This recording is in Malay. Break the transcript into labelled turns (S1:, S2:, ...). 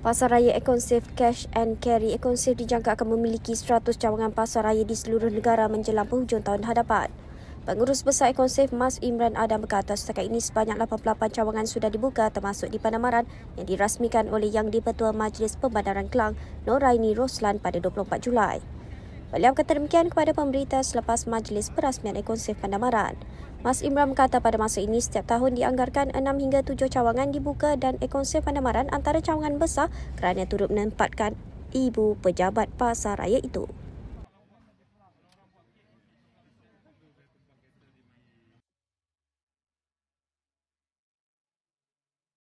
S1: Pasaraya Raya Safe Cash and Carry Akun Safe dijangka akan memiliki 100 cawangan pasaraya di seluruh negara menjelang penghujung tahun hadapan. Pengurus Besar Akun Safe Mas Imran Adam berkata setakat ini sebanyak 88 cawangan sudah dibuka termasuk di Panamaran yang dirasmikan oleh Yang Dipertua Majlis Pembandaran Kelang Noraini Roslan pada 24 Julai. Beliau kata demikian kepada pemberita selepas majlis perasmian ekonsif pandamaran. Mas Imran kata pada masa ini setiap tahun dianggarkan 6 hingga 7 cawangan dibuka dan ekonsif pandamaran antara cawangan besar kerana turut menempatkan ibu pejabat pasar raya itu.